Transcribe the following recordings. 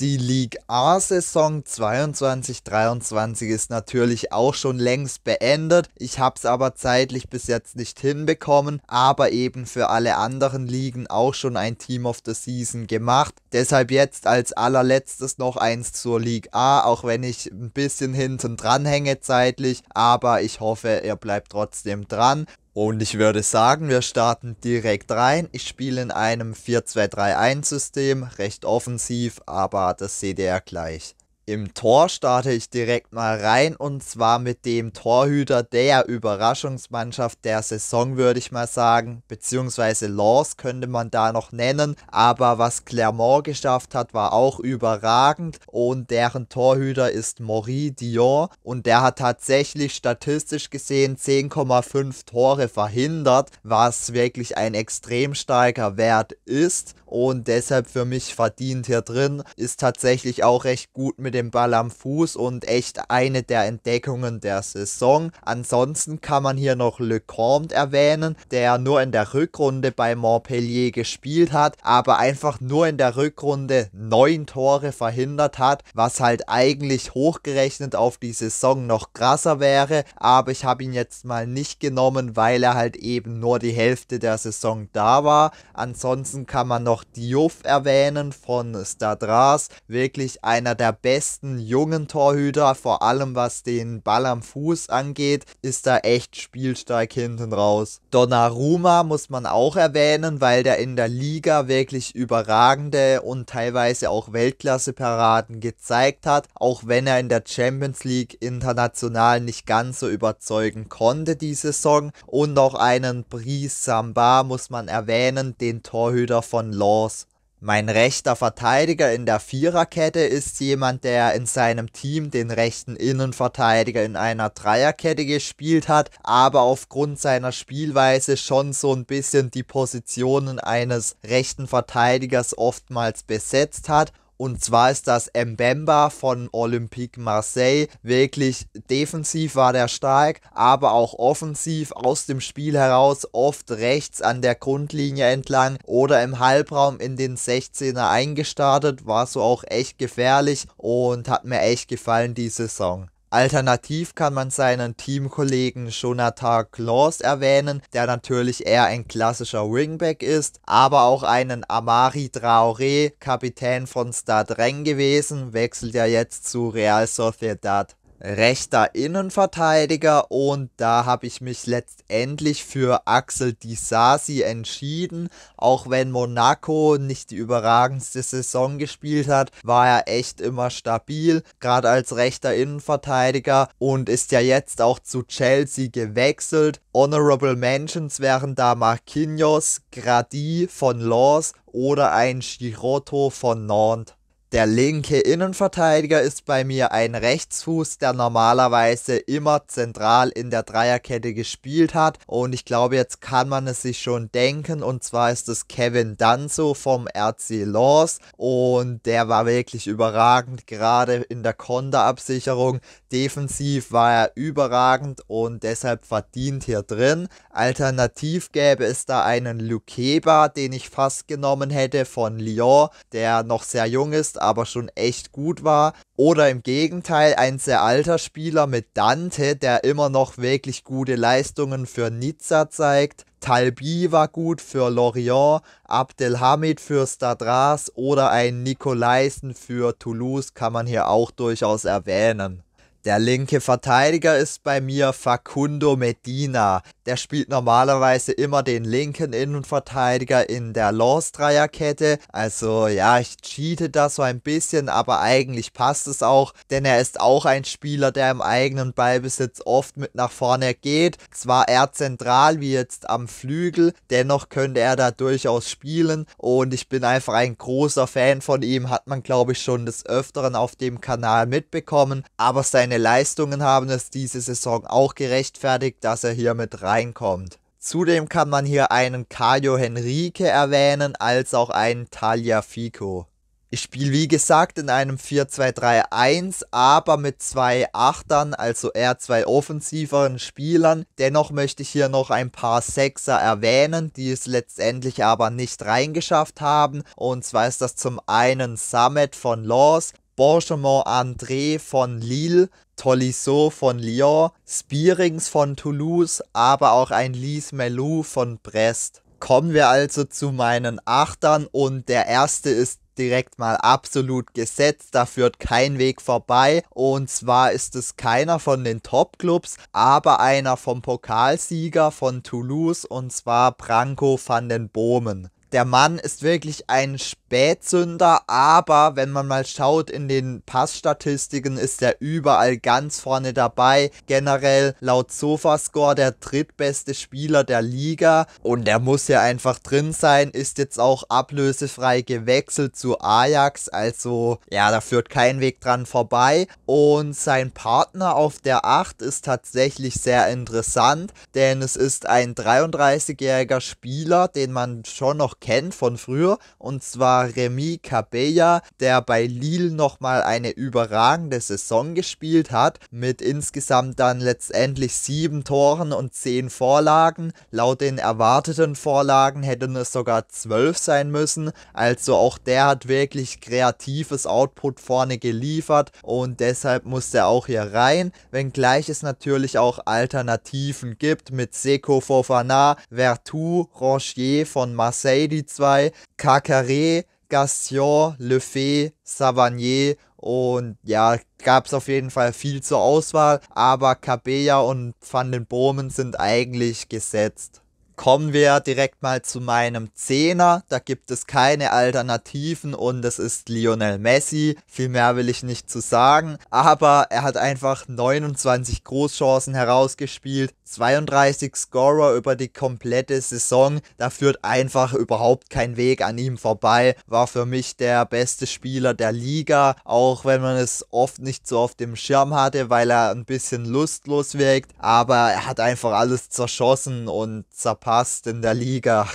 die League A-Saison 22-23 ist natürlich auch schon längst beendet. Ich habe es aber zeitlich bis jetzt nicht hinbekommen, aber eben für alle anderen Ligen auch schon ein Team of the Season gemacht. Deshalb jetzt als allerletztes noch eins zur League A, auch wenn ich ein bisschen hinten dran hänge zeitlich, aber ich hoffe, ihr bleibt trotzdem dran. Und ich würde sagen, wir starten direkt rein. Ich spiele in einem 4-2-3-1-System, recht offensiv, aber das seht ihr ja gleich. Im Tor starte ich direkt mal rein und zwar mit dem Torhüter der Überraschungsmannschaft der Saison, würde ich mal sagen, beziehungsweise Laws könnte man da noch nennen, aber was Clermont geschafft hat, war auch überragend und deren Torhüter ist Maurice Dion und der hat tatsächlich statistisch gesehen 10,5 Tore verhindert, was wirklich ein extrem starker Wert ist und deshalb für mich verdient hier drin, ist tatsächlich auch recht gut mit dem den Ball am Fuß und echt eine der Entdeckungen der Saison. Ansonsten kann man hier noch LeComte erwähnen, der nur in der Rückrunde bei Montpellier gespielt hat, aber einfach nur in der Rückrunde neun Tore verhindert hat, was halt eigentlich hochgerechnet auf die Saison noch krasser wäre, aber ich habe ihn jetzt mal nicht genommen, weil er halt eben nur die Hälfte der Saison da war. Ansonsten kann man noch Diouf erwähnen von Stadras, wirklich einer der besten meisten jungen Torhüter, vor allem was den Ball am Fuß angeht, ist da echt spielstark hinten raus. Donnarumma muss man auch erwähnen, weil der in der Liga wirklich überragende und teilweise auch Weltklasse-Paraden gezeigt hat, auch wenn er in der Champions League international nicht ganz so überzeugen konnte die Saison. Und auch einen Brice Samba muss man erwähnen, den Torhüter von Laws. Mein rechter Verteidiger in der Viererkette ist jemand, der in seinem Team den rechten Innenverteidiger in einer Dreierkette gespielt hat, aber aufgrund seiner Spielweise schon so ein bisschen die Positionen eines rechten Verteidigers oftmals besetzt hat und zwar ist das Mbemba von Olympique Marseille. Wirklich defensiv war der stark, aber auch offensiv aus dem Spiel heraus, oft rechts an der Grundlinie entlang oder im Halbraum in den 16er eingestartet. War so auch echt gefährlich und hat mir echt gefallen die Saison. Alternativ kann man seinen Teamkollegen Jonathan Claus erwähnen, der natürlich eher ein klassischer Wingback ist, aber auch einen Amari Traoré, Kapitän von Stade Rennes gewesen, wechselt ja jetzt zu Real Sociedad rechter Innenverteidiger und da habe ich mich letztendlich für Axel Di Sasi entschieden. Auch wenn Monaco nicht die überragendste Saison gespielt hat, war er echt immer stabil, gerade als rechter Innenverteidiger und ist ja jetzt auch zu Chelsea gewechselt. Honorable Mentions wären da Marquinhos, Gradi von Laws oder ein Giroto von Nantes. Der linke Innenverteidiger ist bei mir ein Rechtsfuß, der normalerweise immer zentral in der Dreierkette gespielt hat. Und ich glaube, jetzt kann man es sich schon denken. Und zwar ist es Kevin Danzo vom RC Laws. Und der war wirklich überragend, gerade in der Konterabsicherung. Defensiv war er überragend und deshalb verdient hier drin. Alternativ gäbe es da einen Lukeba, den ich fast genommen hätte von Lyon, der noch sehr jung ist aber schon echt gut war. Oder im Gegenteil, ein sehr alter Spieler mit Dante, der immer noch wirklich gute Leistungen für Nizza zeigt. Talbi war gut für Lorient, Abdelhamid für Stadras oder ein Nikolaisen für Toulouse kann man hier auch durchaus erwähnen. Der linke Verteidiger ist bei mir Facundo Medina. Der spielt normalerweise immer den linken Innenverteidiger in der lost dreierkette Also ja, ich cheate da so ein bisschen, aber eigentlich passt es auch, denn er ist auch ein Spieler, der im eigenen Ballbesitz oft mit nach vorne geht. Zwar eher zentral wie jetzt am Flügel, dennoch könnte er da durchaus spielen und ich bin einfach ein großer Fan von ihm, hat man glaube ich schon des Öfteren auf dem Kanal mitbekommen, aber sein seine Leistungen haben es diese Saison auch gerechtfertigt, dass er hier mit reinkommt. Zudem kann man hier einen Caio Henrique erwähnen, als auch einen Talia Fico. Ich spiele wie gesagt in einem 4-2-3-1, aber mit zwei Achtern, also eher zwei offensiveren Spielern. Dennoch möchte ich hier noch ein paar Sechser erwähnen, die es letztendlich aber nicht reingeschafft haben. Und zwar ist das zum einen Summit von Laws Bourgemont-André von Lille, Tolisso von Lyon, Spierings von Toulouse, aber auch ein Lise Melou von Brest. Kommen wir also zu meinen Achtern und der erste ist direkt mal absolut gesetzt, da führt kein Weg vorbei und zwar ist es keiner von den Top-Clubs, aber einer vom Pokalsieger von Toulouse und zwar Branko van den Bomen der Mann ist wirklich ein Spätsünder, aber wenn man mal schaut in den Passstatistiken, ist er überall ganz vorne dabei. Generell laut Sofascore der drittbeste Spieler der Liga und er muss ja einfach drin sein, ist jetzt auch ablösefrei gewechselt zu Ajax, also ja, da führt kein Weg dran vorbei und sein Partner auf der 8 ist tatsächlich sehr interessant, denn es ist ein 33-jähriger Spieler, den man schon noch kennt von früher, und zwar Remy Cabella, der bei Lille nochmal eine überragende Saison gespielt hat, mit insgesamt dann letztendlich sieben Toren und zehn Vorlagen. Laut den erwarteten Vorlagen hätten es sogar zwölf sein müssen, also auch der hat wirklich kreatives Output vorne geliefert und deshalb musste er auch hier rein, wenngleich es natürlich auch Alternativen gibt mit Seko Fofana, Vertu, Rochier von Marseille, die zwei, Carcaré, Gassion, Lefebvre, Savanier und ja, gab es auf jeden Fall viel zur Auswahl, aber Cabella und Van den Bomen sind eigentlich gesetzt. Kommen wir direkt mal zu meinem Zehner. Da gibt es keine Alternativen und es ist Lionel Messi. Viel mehr will ich nicht zu sagen. Aber er hat einfach 29 Großchancen herausgespielt. 32 Scorer über die komplette Saison. Da führt einfach überhaupt kein Weg an ihm vorbei. War für mich der beste Spieler der Liga, auch wenn man es oft nicht so auf dem Schirm hatte, weil er ein bisschen lustlos wirkt. Aber er hat einfach alles zerschossen und zerpasst in der Liga.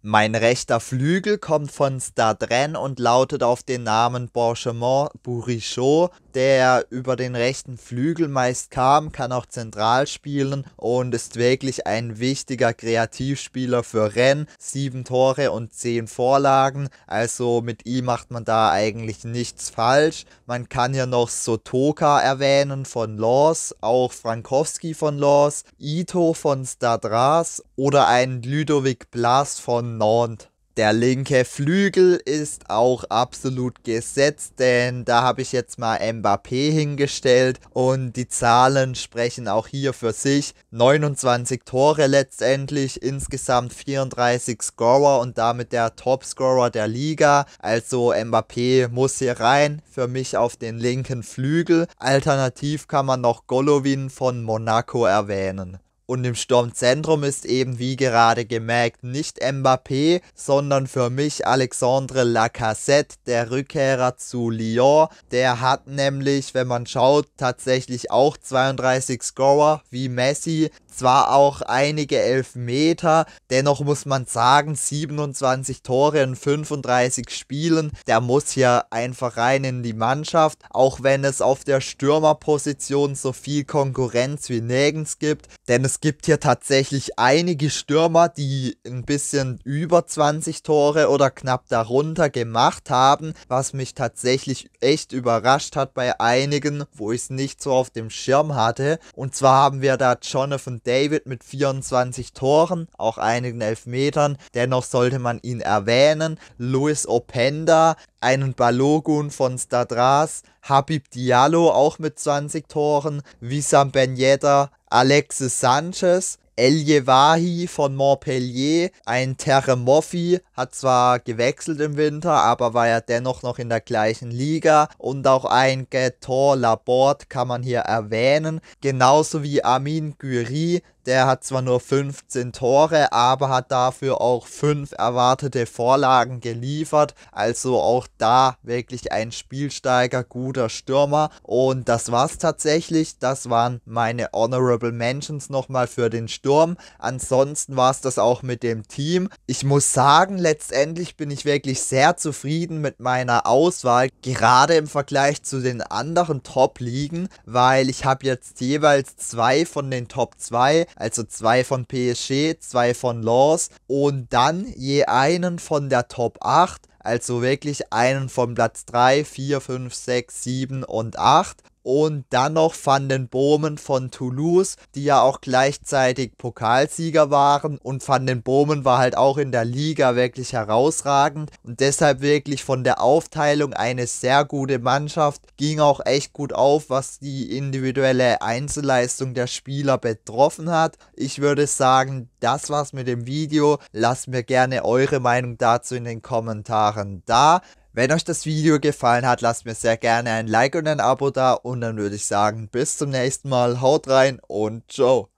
Mein rechter Flügel kommt von Stadren und lautet auf den Namen Borchemont Bourichot der über den rechten Flügel meist kam, kann auch zentral spielen und ist wirklich ein wichtiger Kreativspieler für Rennes. Sieben Tore und zehn Vorlagen, also mit ihm macht man da eigentlich nichts falsch. Man kann hier noch Sotoka erwähnen von Laws, auch Frankowski von Laws, Ito von Stadras oder einen Ludovic Blas von Nantes. Der linke Flügel ist auch absolut gesetzt, denn da habe ich jetzt mal Mbappé hingestellt und die Zahlen sprechen auch hier für sich. 29 Tore letztendlich, insgesamt 34 Scorer und damit der Topscorer der Liga. Also Mbappé muss hier rein, für mich auf den linken Flügel. Alternativ kann man noch Golovin von Monaco erwähnen. Und im Sturmzentrum ist eben wie gerade gemerkt nicht Mbappé, sondern für mich Alexandre Lacassette, der Rückkehrer zu Lyon. Der hat nämlich, wenn man schaut, tatsächlich auch 32 Scorer wie Messi, zwar auch einige Elfmeter, dennoch muss man sagen, 27 Tore in 35 Spielen, der muss hier einfach rein in die Mannschaft, auch wenn es auf der Stürmerposition so viel Konkurrenz wie nirgends gibt, denn es es gibt hier tatsächlich einige Stürmer, die ein bisschen über 20 Tore oder knapp darunter gemacht haben, was mich tatsächlich echt überrascht hat bei einigen, wo ich es nicht so auf dem Schirm hatte. Und zwar haben wir da Jonathan David mit 24 Toren, auch einigen Elfmetern. Dennoch sollte man ihn erwähnen. Luis Openda, einen Balogun von Stadras, Habib Diallo auch mit 20 Toren, Wissam Ben Yedder, Alexis Sanchez, El Yewahi von Montpellier, ein Terremoffi, hat zwar gewechselt im Winter, aber war ja dennoch noch in der gleichen Liga und auch ein Gator Laborde kann man hier erwähnen, genauso wie Amin Gury, der hat zwar nur 15 Tore, aber hat dafür auch 5 erwartete Vorlagen geliefert. Also auch da wirklich ein spielsteiger, guter Stürmer. Und das war's tatsächlich. Das waren meine Honorable Mentions nochmal für den Sturm. Ansonsten war es das auch mit dem Team. Ich muss sagen, letztendlich bin ich wirklich sehr zufrieden mit meiner Auswahl. Gerade im Vergleich zu den anderen Top-Ligen, weil ich habe jetzt jeweils zwei von den Top 2 also zwei von PSG, zwei von Laws und dann je einen von der Top 8. Also wirklich einen von Platz 3, 4, 5, 6, 7 und 8 und dann noch Van den Bomen von Toulouse, die ja auch gleichzeitig Pokalsieger waren und Van den Bomen war halt auch in der Liga wirklich herausragend und deshalb wirklich von der Aufteilung eine sehr gute Mannschaft, ging auch echt gut auf, was die individuelle Einzelleistung der Spieler betroffen hat. Ich würde sagen, das war's mit dem Video. Lasst mir gerne eure Meinung dazu in den Kommentaren da. Wenn euch das Video gefallen hat, lasst mir sehr gerne ein Like und ein Abo da und dann würde ich sagen, bis zum nächsten Mal, haut rein und ciao.